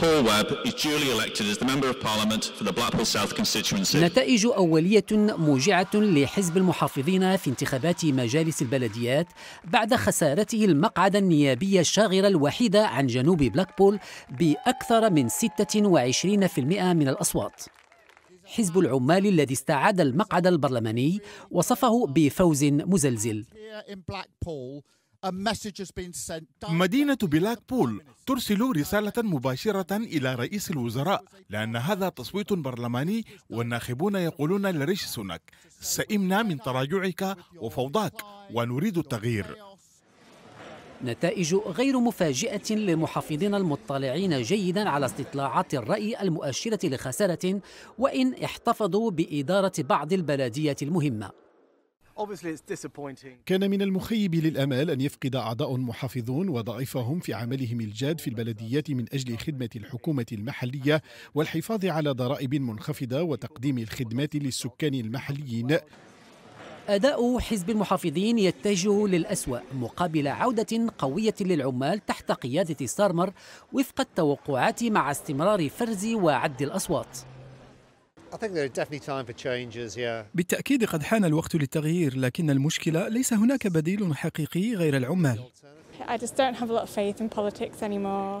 Paul Webb is duly elected as the Member of Parliament for the Blackpool South constituency. نتائج أولية موجعة لحزب المحافظين في انتخابات مجالس البلديات بعد خسارته المقعد النيابي الشاغر الوحيد عن جنوب بلاكبول بأكثر من 26% من الأصوات. حزب العمال الذي استعاد المقعد البرلماني وصفه بفوز مزلزل. مدينة بلاك بول ترسل رسالة مباشرة إلى رئيس الوزراء لأن هذا تصويت برلماني والناخبون يقولون لريش سونك سئمنا من تراجعك وفوضاك ونريد التغيير نتائج غير مفاجئة للمحافظين المطلعين جيدا على استطلاعات الرأي المؤشرة لخسارة وإن احتفظوا بإدارة بعض البلدية المهمة كان من المخيب للامال ان يفقد اعضاء محافظون وضعيفهم في عملهم الجاد في البلديات من اجل خدمه الحكومه المحليه والحفاظ على ضرائب منخفضه وتقديم الخدمات للسكان المحليين أداء حزب المحافظين يتجه للأسوأ مقابل عودة قوية للعمال تحت قيادة ستارمر وفق التوقعات مع استمرار فرز وعد الأصوات بالتأكيد قد حان الوقت للتغيير لكن المشكلة ليس هناك بديل حقيقي غير العمال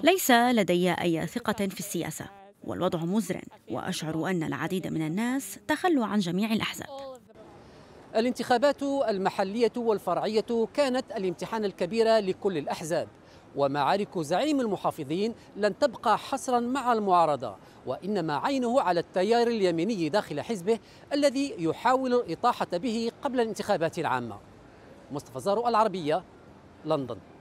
ليس لدي أي ثقة في السياسة والوضع مزر وأشعر أن العديد من الناس تخلوا عن جميع الأحزاب الانتخابات المحلية والفرعية كانت الامتحان الكبير لكل الأحزاب ومعارك زعيم المحافظين لن تبقى حصرا مع المعارضة وإنما عينه على التيار اليميني داخل حزبه الذي يحاول الإطاحة به قبل الانتخابات العامة مصطفى زارو العربية لندن